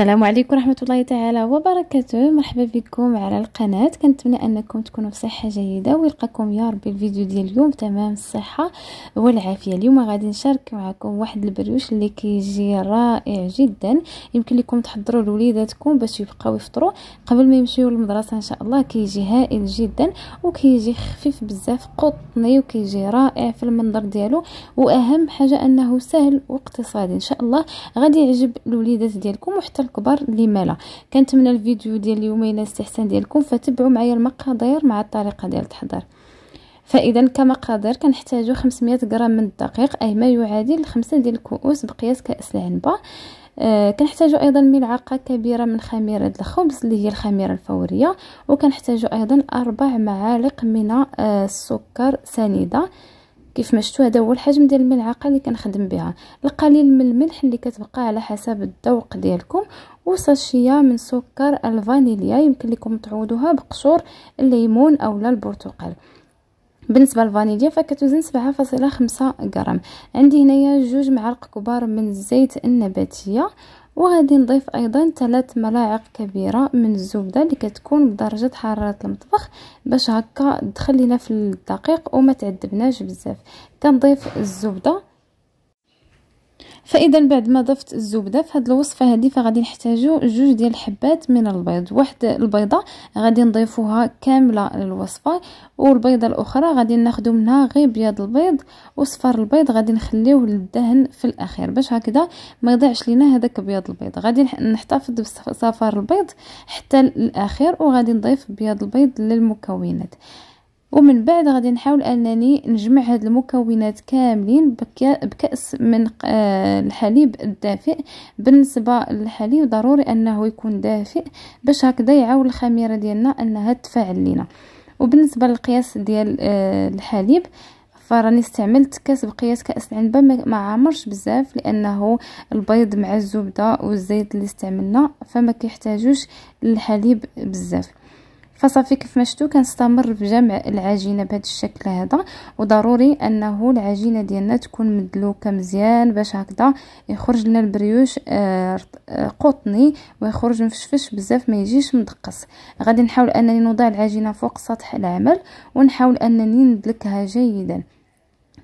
السلام عليكم ورحمة الله تعالى وبركاته مرحبا بكم على القناة كنتمنى أنكم تكونوا بصحة جيدة ويلقاكم يا رب الفيديو ديال اليوم تمام الصحة والعافية اليوم غادي نشارك معكم واحد البريوش اللي كيجي رائع جدا يمكن لكم تحضروا لوليداتكم باش يبقاو يفطروا قبل ما يمشيو للمدرسة إن شاء الله كيجي هائل جدا وكيجي خفيف بزاف قطني وكيجي رائع في المنظر ديالو وأهم حاجة أنه سهل واقتصادي إن شاء الله غادي يعجب الوليدات ديالكم وحتى الكبار اللي مالا كنتمنى الفيديو ديال اليوم ينال استحسان ديالكم فتبعوا معايا المقادير مع الطريقه ديال التحضير فاذا كمقادير كنحتاجو 500 غرام من الدقيق اي ما يعادل 5 ديال الكؤوس بقياس كاس العنبه آه كنحتاجو ايضا ملعقه كبيره من خميره الخبز اللي هي الخميره الفوريه وكنحتاجوا ايضا اربع معالق من آه، السكر سنيده كيف ما شفتوا هذا هو الحجم ديال الملعقه اللي كنخدم بها القليل من الملح اللي كتبقى على حسب الذوق ديالكم وساشيه من سكر الفانيليا يمكن لكم تعوضوها بقشور الليمون لا البرتقال بالنسبه للفانيليا فكتوزن 7.5 غرام عندي هنايا جوج معالق كبار من الزيت النباتيه وغادي نضيف ايضا ثلاث ملاعق كبيره من الزبده اللي كتكون بدرجه حراره المطبخ باش هكا تدخل لينا في الدقيق وما تعذبناش بزاف كنضيف الزبده فاذا بعد ما ضفت الزبده في هذه الوصفه هذه فغادي نحتاجو جوج ديال الحبات من البيض واحد البيضه غادي نضيفوها كامله للوصفه والبيضه الاخرى غادي ناخذ منها غير بياض البيض وصفار البيض غادي نخليوه للدهن في الاخير باش هكذا ما يضيعش لينا هذاك بياض البيض غادي نحتفظ بصفار البيض حتى الاخير وغادي نضيف بياض البيض للمكونات ومن بعد غادي نحاول انني نجمع هاد المكونات كاملين بكاس من آه، الحليب الدافئ بالنسبه للحليب ضروري انه يكون دافئ باش هكذا يعاون الخميره ديالنا انها تفاعل لينا وبالنسبه للقياس ديال آه، الحليب فراني استعملت كاس بقياس كاس العنبه ما عامرش بزاف لانه البيض مع الزبده والزيت اللي استعملنا فما كيحتاجوش الحليب بزاف فصافي كيف ما شفتوا كنستمر بجمع العجينه بهذا الشكل هذا وضروري انه العجينه ديالنا تكون مدلوكه مزيان باش هكذا يخرج لنا البريوش آه، آه، قطني ويخرج مفشفش بزاف ما يجيش مدقس غادي نحاول انني نوضع العجينه فوق سطح العمل ونحاول انني ندلكها جيدا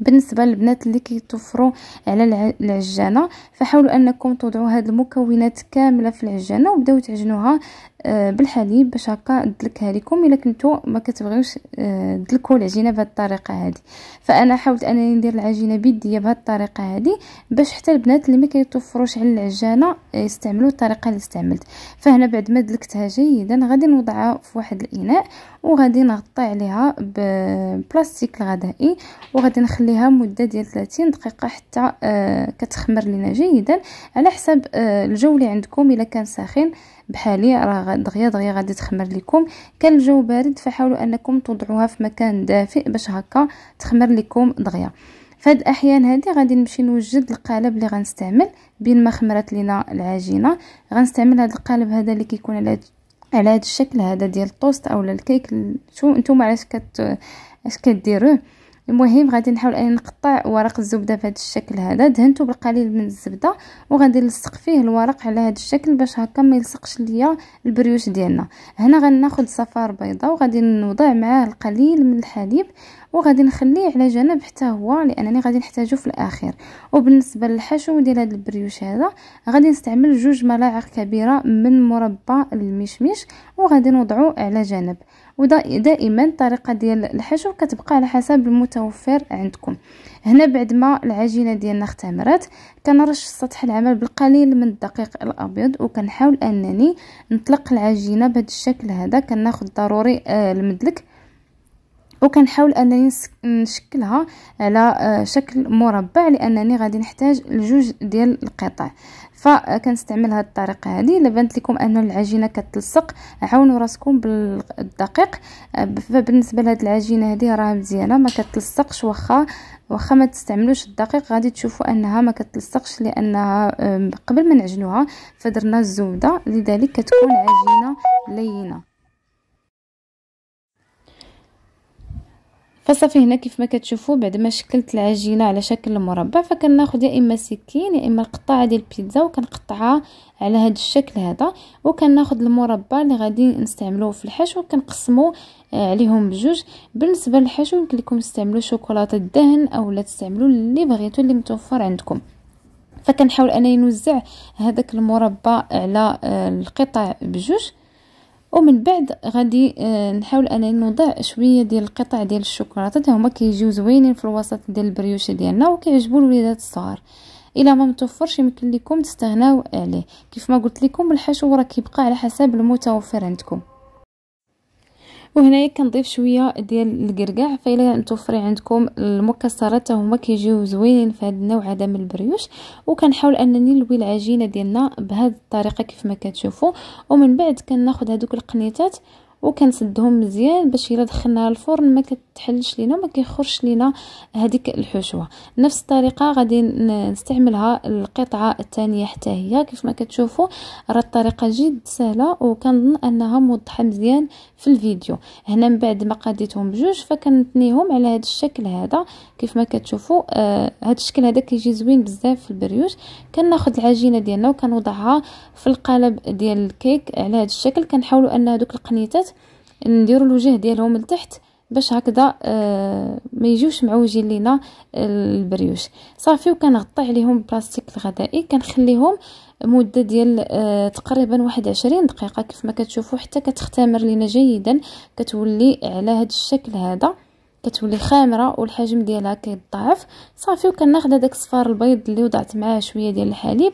بالنسبه للبنات اللي كيتوفروا على العجانه فحاولوا انكم توضعوا هاد المكونات كامله في العجانه وبداو تعجنوها آه، بالحليب باش هكا دلكها لكم الا كنتو ما كتبغيوش آه، دلكوا العجينه بهاد الطريقه هادي فانا حاولت انني ندير العجينه بيدي بهاد الطريقه هادي باش حتى البنات اللي ما كيتوفروش على العجانه آه، يستعملوا الطريقه اللي استعملت فهنا بعد ما دلكتها جيدا غادي نوضعها في واحد الاناء وغادي نغطي عليها ببلاستيك الغذائي وغادي نخلي نخليها مده ديال 30 دقيقه حتى آه كتخمر لينا جيدا على حسب آه الجو اللي عندكم الا كان ساخن بحالي راه دغيا دغيا غادي تخمر لكم كان الجو بارد فحاولوا انكم توضعوها في مكان دافئ باش هكا تخمر لكم دغيا فهاد الاحيان هادي غادي نمشي نوجد القالب اللي غنستعمل بين ما خمرت لينا العجينه غنستعمل هاد القالب هذا اللي كيكون على على هذا الشكل هذا ديال الطوست اولا الكيك شو نتوما علاش كت اش كديروه المهم غادي نحاول اني نقطع ورق الزبده بهذا الشكل هذا دهنته بالقليل من الزبده وغادي نلصق فيه الورق على هذا الشكل باش هكا ما يلصقش ليا البريوش ديالنا هنا غناخذ صفار بيضاء وغادي نوضع معاه القليل من الحليب وغادي نخليه على جنب حتى هو لانني غادي نحتاجه في الاخير وبالنسبه للحشو ديال هذا البريوش هذا غادي نستعمل جوج ملاعق كبيره من مربى المشمش وغادي نوضعه على جنب ودائما الطريقه ديال الحشو كتبقى على حسب المتوفر عندكم هنا بعد ما العجينه ديالنا اختمرت كنرش سطح العمل بالقليل من الدقيق الابيض وكنحاول انني نطلق العجينه بهذا الشكل هذا كناخذ ضروري آه، المدلك وكنحاول انني نشكلها على آه، شكل مربع لانني غادي نحتاج لجوج ديال القطع فكنستعمل هذه الطريقه هذه الا بانت لكم ان العجينه كتلصق عاونوا راسكم بالدقيق آه، فبالنسبه لهاد العجينه هذه راه مزيانه ما كتلصقش واخا واخا ما تستعملوش الدقيق غادي تشوفوا انها ما كتلصقش لانها آه، قبل ما نعجنوها فدرنا الزبده لذلك كتكون عجينه لينه فصافي هنا كيف ما كتشوفوا بعد ما شكلت العجينه على شكل مربع فكناخذ يا اما سكين يا اما القطعه ديال البيتزا وكنقطعها على هذا الشكل هذا وكناخذ المربع اللي غادي نستعملوه في الحشو وكنقسمو آه، عليهم بجوج بالنسبه للحشو يمكن لكم تستعملوا شوكولاته الدهن اولا تستعملوا اللي بغيتو اللي متوفر عندكم فكنحاول انا نوزع هذاك المربع على آه، القطع بجوج ومن بعد غادي آه، نحاول انني نوضع شويه ديال القطع ديال الشوكولاته هما كيجيو زوينين في الوسط ديال البريوشه ديالنا وكيعجبوا الوليدات الصغار الا ما متوفرش يمكن لكم تستغناو عليه كيف ما قلت لكم الحشو راه كيبقى على حسب المتوفر عندكم وهنايا كنضيف شويه ديال القرقع فإلا توفري عندكم المكسرات هما كيجيو زوينين في هذا النوع هذا من البريوش وكنحاول انني نلوي العجينه ديالنا بهذه الطريقه كيف ما كتشوفوا ومن بعد كناخذ هذوك القنيطات وكنسدهم مزيان باش الا دخلناها الفرن ما كتحلش لينا ما كيخرجش لينا هذيك الحشوه نفس الطريقه غادي نستعملها القطعه الثانيه حتى هي كيف ما كتشوفوا راه الطريقه جد سهله وكنظن انها موضحه مزيان في الفيديو هنا من بعد ما قديتهم بجوج فكنثنيهم على هذا الشكل هذا كيف ما كتشوفوا آه هذا الشكل هذا كيجي زوين بزاف في البريوش كناخذ العجينه ديالنا وكنوضعها في القالب ديال الكيك على هذا الشكل كنحاولوا ان هذوك القنيتات نديروا الوجه ديالهم لتحت باش هكذا آه ما يجيوش معوجين لينا البريوش صافي وكنغطي عليهم بلاستيك الغذائي كنخليهم مده ديال آه تقريبا واحد عشرين دقيقه كيف ما كتشوفوا حتى كتختمر لينا جيدا كتولي على هذا الشكل هذا كتولي خامره والحجم ديالها كيتضاعف صافي وكناخذ هذاك الصفار البيض اللي وضعت معاه شويه ديال الحليب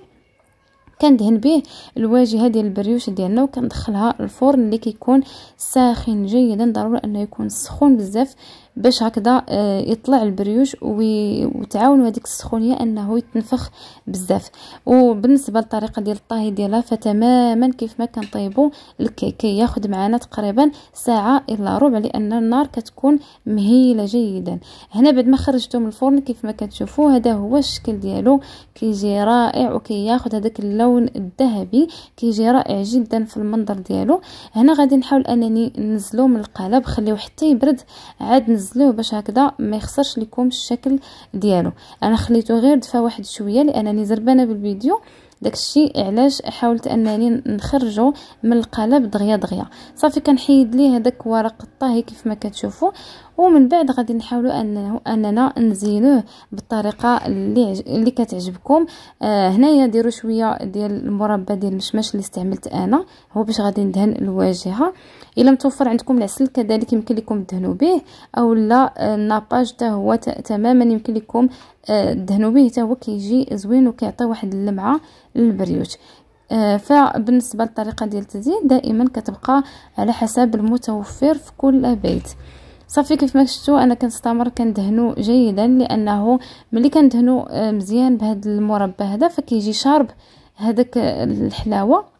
كندهن به الواجهه ديال البريوش ديالنا وكندخلها الفرن اللي كيكون ساخن جيدا ضروري انه يكون سخون بزاف باش هكذا آه، يطلع البريوش وتعاونوا هذيك السخونيه انه يتنفخ بزاف وبالنسبه للطريقه ديال الطهي ديالها فتماما كيف ما كنطيبوا الكيك ياخذ معنا تقريبا ساعه الا ربع لان النار كتكون مهيله جيدا هنا بعد ما خرجته من الفرن كيف ما كتشوفوا هذا هو الشكل ديالو كيجي رائع وكياخذ هذاك اللون الذهبي كيجي رائع جدا في المنظر ديالو هنا غادي نحاول انني نزلو من القالب خليوه حتى يبرد عاد نزلوه باش هكذا ما يخسرش لكم الشكل ديالو انا خليته غير دفا واحد شويه لانني زربانه بالفيديو داكشي علاش حاولت انني نخرجه من القالب دغيا دغيا صافي كنحيد ليه هذاك ورق الطهي كيف ما كتشوفوا ومن بعد غادي نحاولوا انه اننا نزينوه بالطريقه اللي اللي كتعجبكم آه هنايا ديروا شويه ديال المربى ديال المشماش اللي استعملت انا هو باش غادي ندهن الواجهه الا متوفر عندكم العسل كذلك يمكن لكم تدهنوا به او لا آه، الناباج حتى هو تماما يمكن لكم آه، دهنوا به حتى هو كيجي زوين وكيعطي واحد اللمعه للبريوت آه، فبالنسبه للطريقه ديال التزيين دائما كتبقى على حسب المتوفر في كل بيت صافي كيف ما شفتوا انا كنستمر كندهنو جيدا لانه ملي كندهنو آه، مزيان بهذا المربى هذا فكيجي شارب هذاك الحلاوه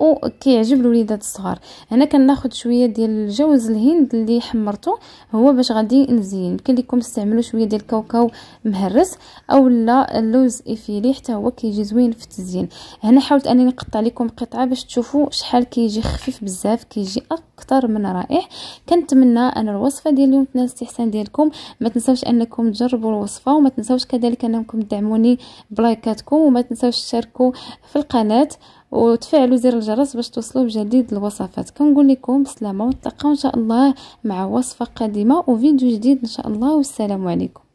وكيعجب الوليدات الصغار هنا كناخذ شويه ديال جوز الهند اللي حمرته هو باش غادي نزين يمكن لكم تستعملوا شويه ديال الكاوكاو مهرس او لا اللوز افيلي حتى هو كيجي زوين في التزيين هنا حاولت انني نقطع لكم قطعه باش تشوفوا شحال كيجي خفيف بزاف كيجي اكثر من رائع كنتمنى ان الوصفه ديال اليوم تنال الاستحسان ديالكم ما تنساوش انكم تجربوا الوصفه وما تنساوش كذلك انكم تدعموني بلايكاتكم وما تنساوش تشاركوا في القناه وتفعلوا زر الجرس باش توصلوا بجديد الوصفات كنقول لكم بالسلامه ونتلاقاو ان شاء الله مع وصفه قادمه وفيديو جديد ان شاء الله والسلام عليكم